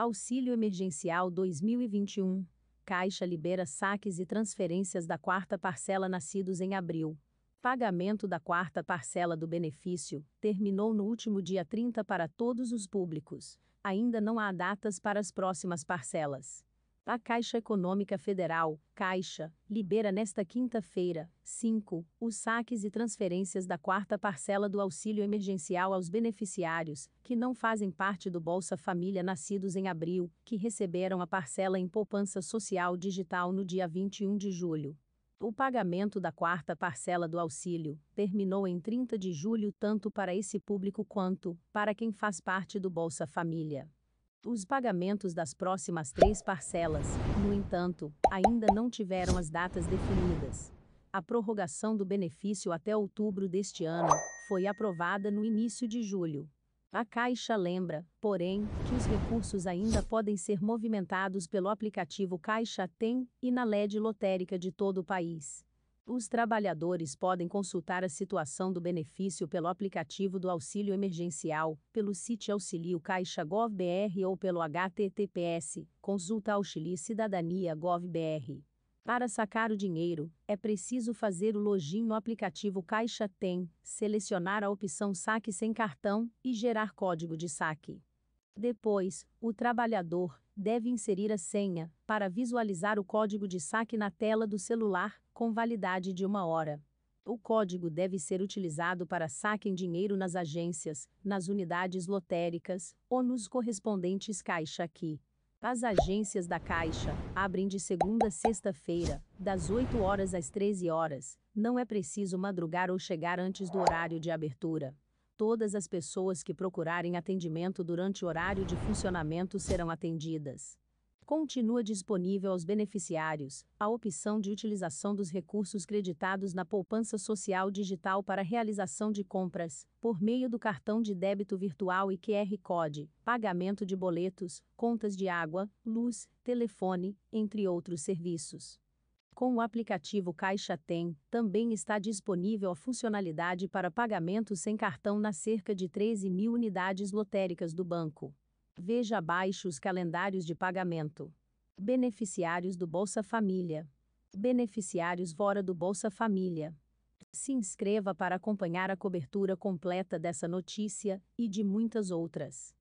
Auxílio Emergencial 2021. Caixa libera saques e transferências da quarta parcela nascidos em abril. Pagamento da quarta parcela do benefício terminou no último dia 30 para todos os públicos. Ainda não há datas para as próximas parcelas. A Caixa Econômica Federal, Caixa, libera nesta quinta-feira, 5, os saques e transferências da quarta parcela do auxílio emergencial aos beneficiários, que não fazem parte do Bolsa Família nascidos em abril, que receberam a parcela em poupança social digital no dia 21 de julho. O pagamento da quarta parcela do auxílio terminou em 30 de julho, tanto para esse público quanto para quem faz parte do Bolsa Família os pagamentos das próximas três parcelas, no entanto, ainda não tiveram as datas definidas. A prorrogação do benefício até outubro deste ano foi aprovada no início de julho. A Caixa lembra, porém, que os recursos ainda podem ser movimentados pelo aplicativo Caixa Tem e na LED lotérica de todo o país os trabalhadores podem consultar a situação do benefício pelo aplicativo do auxílio emergencial, pelo site Auxilio Caixa Gov.br ou pelo https consulta auxili cidadania gov.br. Para sacar o dinheiro, é preciso fazer o login no aplicativo Caixa Tem, selecionar a opção Saque sem cartão e gerar código de saque. Depois, o trabalhador deve inserir a senha para visualizar o código de saque na tela do celular, com validade de uma hora. O código deve ser utilizado para saque em dinheiro nas agências, nas unidades lotéricas ou nos correspondentes caixa aqui. As agências da Caixa abrem de segunda a sexta-feira, das 8 horas às 13 horas. Não é preciso madrugar ou chegar antes do horário de abertura todas as pessoas que procurarem atendimento durante o horário de funcionamento serão atendidas. Continua disponível aos beneficiários a opção de utilização dos recursos creditados na poupança social digital para realização de compras, por meio do cartão de débito virtual e QR Code, pagamento de boletos, contas de água, luz, telefone, entre outros serviços. Com o aplicativo Caixa Tem, também está disponível a funcionalidade para pagamentos sem cartão nas cerca de 13 mil unidades lotéricas do banco. Veja abaixo os calendários de pagamento. Beneficiários do Bolsa Família. Beneficiários fora do Bolsa Família. Se inscreva para acompanhar a cobertura completa dessa notícia e de muitas outras.